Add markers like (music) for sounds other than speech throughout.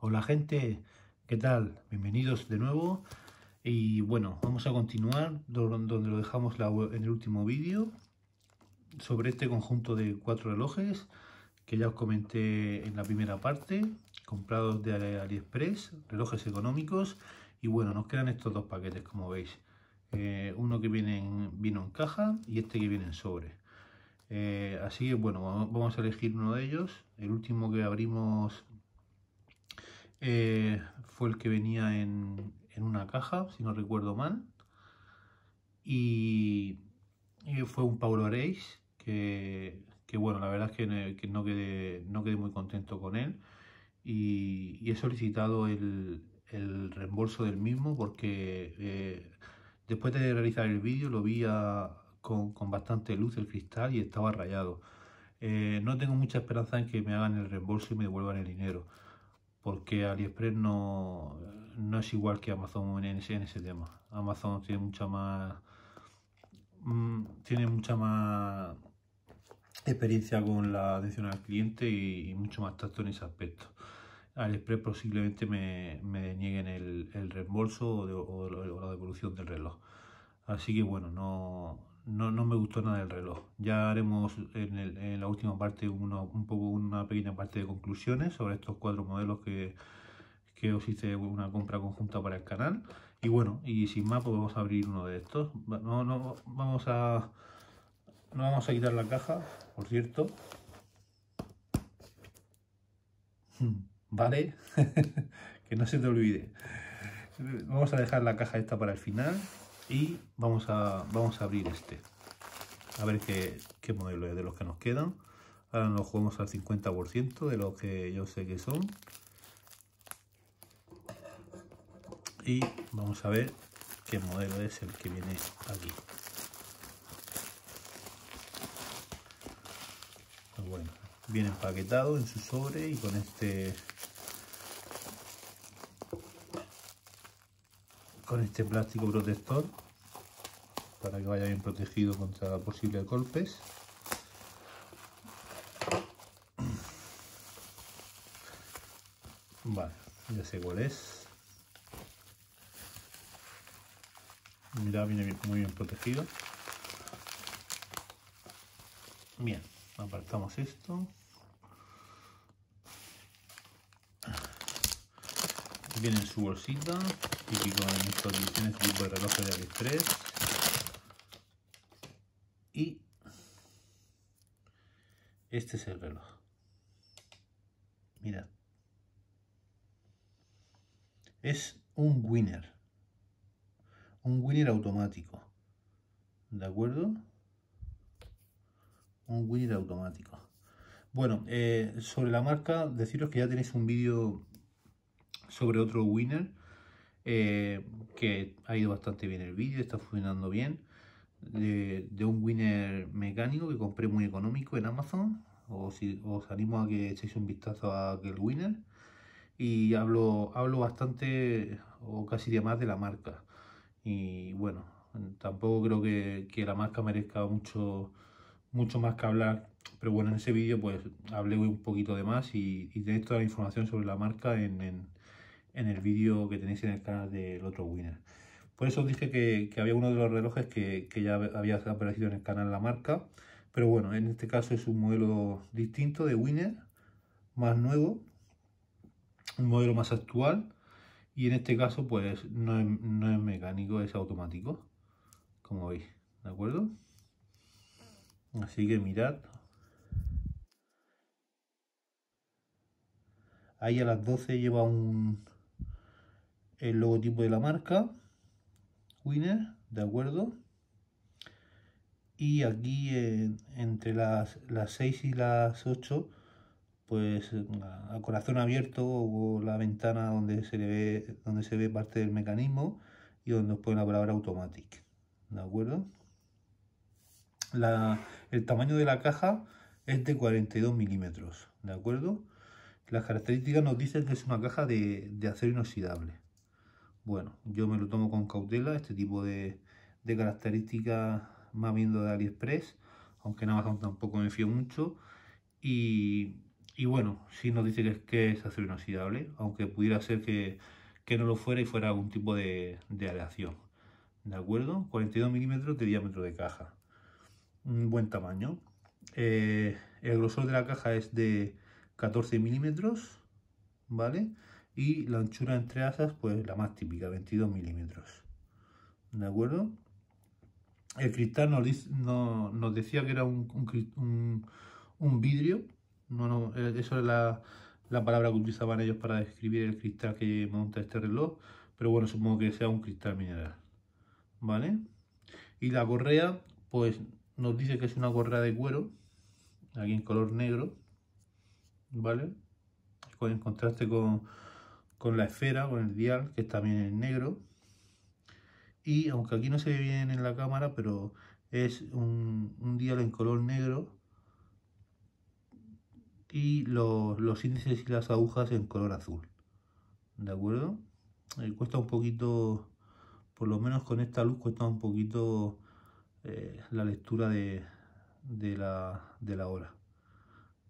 Hola gente, ¿qué tal? Bienvenidos de nuevo. Y bueno, vamos a continuar donde lo dejamos en el último vídeo sobre este conjunto de cuatro relojes que ya os comenté en la primera parte, comprados de AliExpress, relojes económicos. Y bueno, nos quedan estos dos paquetes, como veis. Eh, uno que viene en, vino en caja y este que viene en sobre. Eh, así que bueno, vamos a elegir uno de ellos. El último que abrimos eh, fue el que venía en, una caja, si no recuerdo mal. Y, fue un Paulo Reis, que, bueno, la verdad es que, no, quedé, muy contento con él. Y, he solicitado el, reembolso del mismo porque eh, después de realizar el vídeo lo vi con, bastante luz el cristal y estaba rayado. Eh, no tengo mucha esperanza en que me hagan el reembolso y me devuelvan el dinero porque AliExpress no, es igual que Amazon en ese, tema. Amazon tiene mucha más mm, tiene mucha más experiencia con la atención al cliente y, mucho más tacto en ese aspecto. AliExpress posiblemente me, me nieguen el, reembolso o, la devolución del reloj. Así que bueno, no, no, no me gustó nada el reloj. Ya haremos en, el, en la última parte una, un poco una pequeña parte de conclusiones sobre estos cuatro modelos que, que os hice una compra conjunta para el canal. Y bueno, y sin más, pues vamos a abrir uno de estos. No, vamos a... No vamos a quitar la caja, por cierto. Hmm, vale, (laughs) que no se te olvide. Vamos a dejar la caja esta para el final y vamos a, vamos a abrir este. A ver qué, modelo es de los que nos quedan. Ahora nos jugamos al 50% de lo que yo sé que son. Y vamos a ver qué modelo es el que viene aquí. viene empaquetado en su sobre y con este con este plástico protector para que vaya bien protegido contra posibles golpes. Vale, ya sé cuál es. Mira, viene muy bien protegido. Bien, apartamos esto. Viene en su bolsita, típico en estas ediciones, tipo de reloj de A3 Y este es el reloj. Mirad. Es un winner. Un winner automático. ¿De acuerdo? Un winner automático. Bueno, eh, sobre la marca, deciros que ya tenéis un vídeo sobre otro winner eh, que ha ido bastante bien el vídeo, está funcionando bien. De, un winner mecánico que compré muy económico en Amazon. Os, si, os animo a que echéis un vistazo a aquel winner. Y hablo, hablo bastante o casi de más de la marca. Y bueno, tampoco creo que, la marca merezca mucho, mucho más que hablar. Pero bueno, en ese vídeo pues hablé un poquito de más y, tenéis toda la información sobre la marca en en el vídeo que tenéis en el canal del otro winner. Por eso os dije que, había uno de los relojes que, que, ya había aparecido en el canal la marca, pero bueno, en este caso es un modelo distinto de winner, más nuevo, un modelo más actual, y en este caso pues no no es mecánico, es automático, como veis, ¿de acuerdo? Así que mirad, ahí a las 12 lleva un, el logotipo de la marca Winner, de acuerdo. Y aquí entre las, 6 y las 8 pues a corazón abierto o la ventana donde se ve donde se ve parte del mecanismo y donde nos pone la palabra automatic de acuerdo el tamaño de la caja es de 42 milímetros de acuerdo las características nos dicen que es una caja de acero inoxidable bueno, yo me lo tomo con cautela, este tipo de, características más viendo de AliExpress, aunque en Amazon tampoco me fío mucho. Y, bueno, si nos dice que es, acero inoxidable, aunque pudiera ser que, no lo fuera y fuera algún tipo de, aleación. ¿De acuerdo? 42 milímetros de diámetro de caja. Un buen tamaño. Eh, el grosor de la caja es de 14 milímetros, ¿vale? y la anchura entre asas pues la más típica 22 milímetros de acuerdo el cristal nos, no, nos decía que era un, un, vidrio no, eh, eso es la, palabra que utilizaban ellos para describir el cristal que monta este reloj pero bueno supongo que sea un cristal mineral vale y la correa pues nos dice que es una correa de cuero aquí en color negro vale en contraste con con la esfera, con el dial, que es también en negro. Y aunque aquí no se ve bien en la cámara, pero es un, dial en color negro. Y los, los índices y las agujas en color azul. ¿De acuerdo? Eh, cuesta un poquito, por lo menos con esta luz, cuesta un poquito eh, la lectura de, la, de la hora.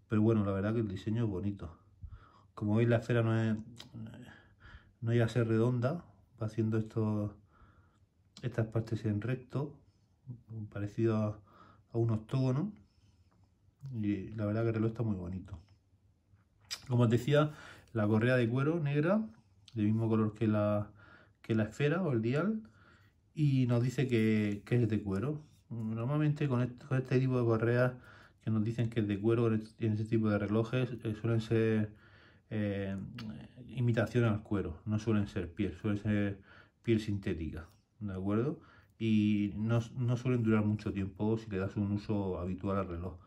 Pero bueno, la verdad que el diseño es bonito como veis la esfera no, es, no iba a ser redonda, va haciendo estas partes en recto, parecido a, un octógono, y la verdad que el reloj está muy bonito. Como os decía, la correa de cuero negra, del mismo color que la, que la esfera o el dial, y nos dice que, es de cuero. Normalmente con este, tipo de correas que nos dicen que es de cuero en este tipo de relojes eh, suelen ser eh, imitación al cuero, no suelen ser piel, suelen ser piel sintética, ¿de acuerdo? Y no, suelen durar mucho tiempo si le das un uso habitual al reloj,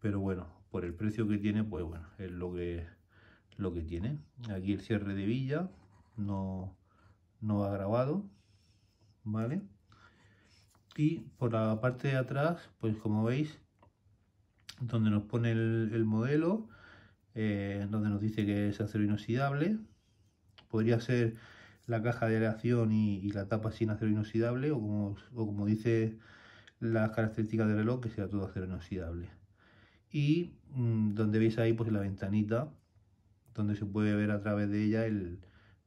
pero bueno, por el precio que tiene, pues bueno, es lo que, lo que tiene. Aquí el cierre de villa, no, no va grabado, ¿vale? Y por la parte de atrás, pues como veis, donde nos pone el, el modelo, eh, donde nos dice que es acero inoxidable. Podría ser la caja de aleación y, la tapa sin acero inoxidable o como, como dice las características del reloj que sea todo acero inoxidable. Y mm, donde veis ahí pues la ventanita donde se puede ver a través de ella el,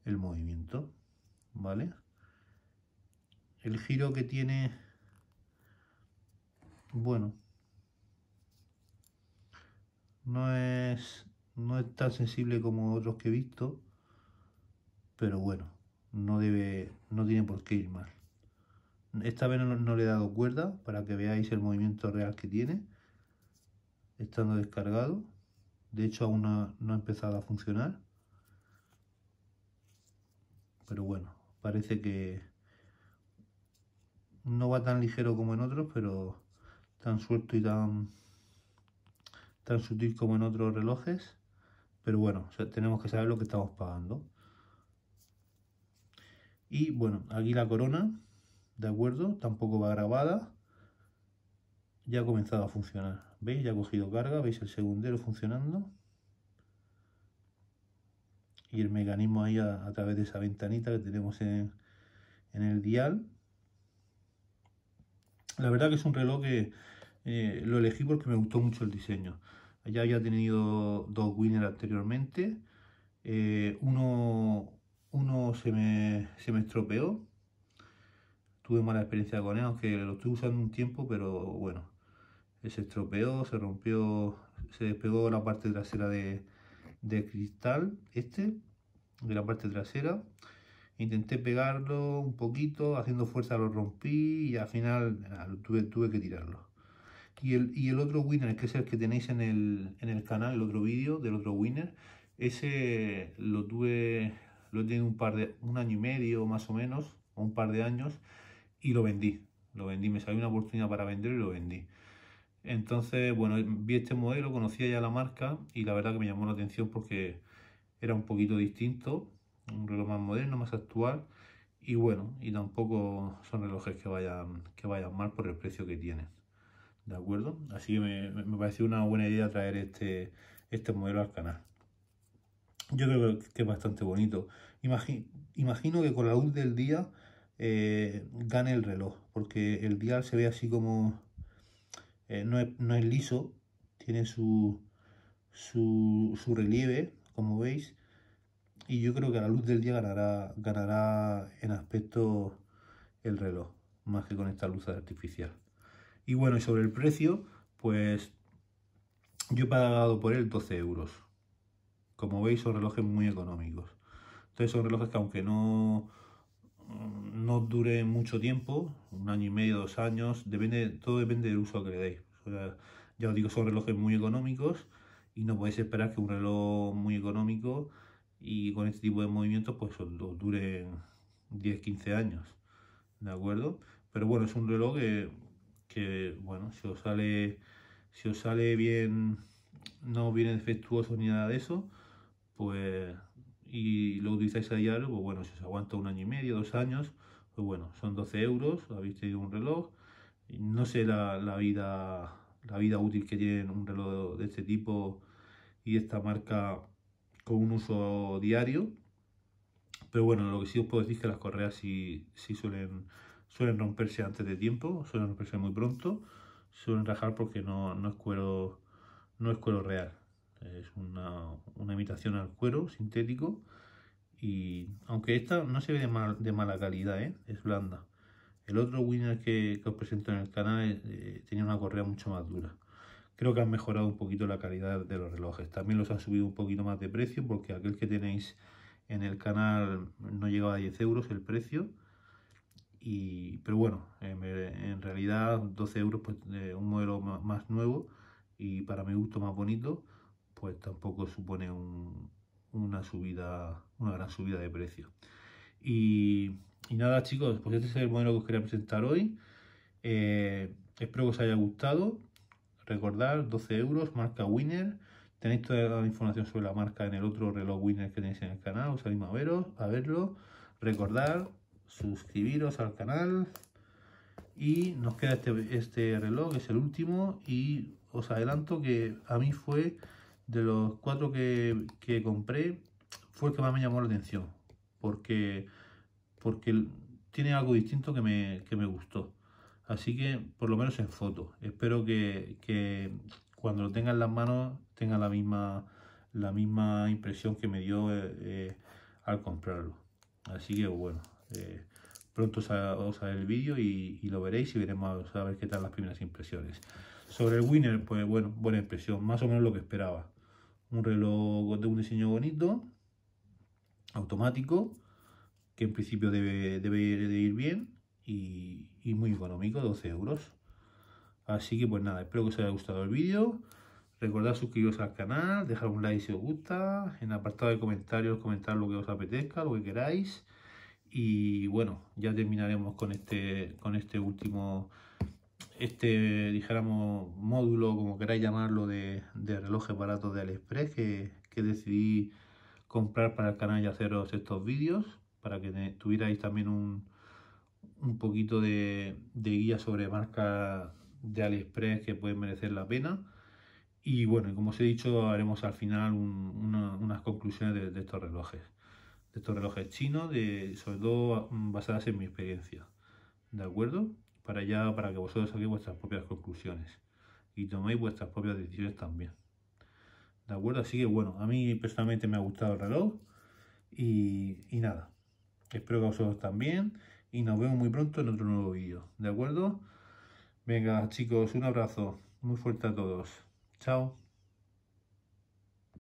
el movimiento. ¿Vale? El giro que tiene... Bueno. No es no es tan sensible como otros que he visto, pero bueno, no debe, no tiene por qué ir mal. Esta vez no, le he dado cuerda para que veáis el movimiento real que tiene, estando descargado. De hecho, aún no, no ha empezado a funcionar. Pero bueno, parece que no va tan ligero como en otros, pero tan suelto y tan, tan sutil como en otros relojes. Pero bueno, tenemos que saber lo que estamos pagando. Y bueno, aquí la corona, ¿de acuerdo? Tampoco va grabada. Ya ha comenzado a funcionar. ¿Veis? Ya ha cogido carga, ¿veis el segundero funcionando? Y el mecanismo ahí a, través de esa ventanita que tenemos en, el dial. La verdad que es un reloj que eh, lo elegí porque me gustó mucho el diseño ya había tenido dos winners anteriormente. Eh, uno se me, se me estropeó. Tuve mala experiencia con él, aunque lo estuve usando un tiempo, pero bueno. Se estropeó, se rompió, se despegó la parte trasera de, de cristal, este, de la parte trasera. Intenté pegarlo un poquito, haciendo fuerza lo rompí y al final tuve, tuve que tirarlo. Y el, otro winner, que es el que tenéis en el, canal, el otro vídeo del otro winner, ese lo tuve, lo he un par de, un año y medio más o menos, o un par de años, y lo vendí. Lo vendí, me salió una oportunidad para vender y lo vendí. Entonces, bueno, vi este modelo, conocía ya la marca y la verdad que me llamó la atención porque era un poquito distinto, un reloj más moderno, más actual y bueno, y tampoco son relojes que vayan, que vayan mal por el precio que tienen. ¿de acuerdo? Así que me, me pareció una buena idea traer este, este modelo al canal. Yo creo que es bastante bonito. imagino que con la luz del día eh, gane el reloj, porque el dial se ve así como... Eh, no, es, liso, tiene su, su relieve, como veis, y yo creo que a la luz del día ganará, ganará en aspecto el reloj, más que con esta luz artificial. Y bueno, y sobre el precio, pues yo he pagado por él 12 euros. Como veis, son relojes muy económicos. Entonces son relojes que aunque no, mm, no dure mucho tiempo, un año y medio, dos años, depende, todo depende del uso que le deis. ya os digo, son relojes muy económicos y no podéis esperar que un reloj muy económico y con este tipo de movimientos pues os, dure 10-15 años. ¿De acuerdo? Pero bueno, es un reloj que que bueno, si os sale, si os sale bien, no viene defectuoso ni nada de eso, pues y lo utilizáis a diario, pues bueno, si os aguanta un año y medio, dos años, pues bueno, son 12 euros, habéis tenido un reloj, no sé la, la vida la vida útil que tiene un reloj de este tipo y esta marca con un uso diario, pero bueno, lo que sí os puedo decir es que las correas sí, sí suelen suelen romperse antes de tiempo, suelen romperse muy pronto, suelen rajar porque no, es, cuero, no es cuero real. Es una, imitación al cuero sintético y aunque esta no se ve de, de mala calidad, ¿eh? es blanda. El otro winner que, que, os presento en el canal eh, tenía una correa mucho más dura. Creo que han mejorado un poquito la calidad de los relojes. También los han subido un poquito más de precio porque aquel que tenéis en el canal no llegaba a 10 euros el precio pero bueno, eh, en realidad 12 euros, pues un modelo más, nuevo y para mi gusto más bonito, pues tampoco supone una subida, una gran subida de precio. Y, nada chicos, pues este es el modelo que os quería presentar hoy. Eh, espero que os haya gustado. Recordad, 12 euros, marca Winner. Tenéis toda la información sobre la marca en el otro reloj Winner que tenéis en el canal, os animo a, veros, a verlo. Recordad, suscribiros al canal y nos queda este, este reloj que es el último y os adelanto que a mí fue de los cuatro que, compré fue el que más me llamó la atención porque porque tiene algo distinto que me, que me gustó así que por lo menos en foto espero que, cuando lo tenga en las manos tenga la misma la misma impresión que me dio eh, eh, al comprarlo así que bueno eh, pronto os haré el vídeo y, lo veréis y veremos a ver qué tal las primeras impresiones. Sobre el Winner, pues bueno, buena impresión, más o menos lo que esperaba. Un reloj de un diseño bonito, automático, que en principio debe, debe ir bien y, muy económico, 12 euros. Así que pues nada, espero que os haya gustado el vídeo. Recordad suscribiros al canal, dejar un like si os gusta, en apartado de comentarios comentar lo que os apetezca, lo que queráis. Y bueno, ya terminaremos con este, con este último, este, dijéramos, módulo, como queráis llamarlo, de, relojes baratos de Aliexpress que, decidí comprar para el canal y haceros estos vídeos, para que tuvierais también un, poquito de, guía sobre marcas de Aliexpress que pueden merecer la pena. Y bueno, como os he dicho, haremos al final unas conclusiones de estos relojes estos relojes chinos, de, sobre todo mm, basadas en mi experiencia. ¿De acuerdo? Para, ya, para que vosotros saquéis vuestras propias conclusiones y toméis vuestras propias decisiones también. ¿De acuerdo? Así que bueno, a mí personalmente me ha gustado el reloj y, y nada. Espero que a vosotros también y nos vemos muy pronto en otro nuevo vídeo. ¿De acuerdo? Venga chicos, un abrazo muy fuerte a todos. Chao.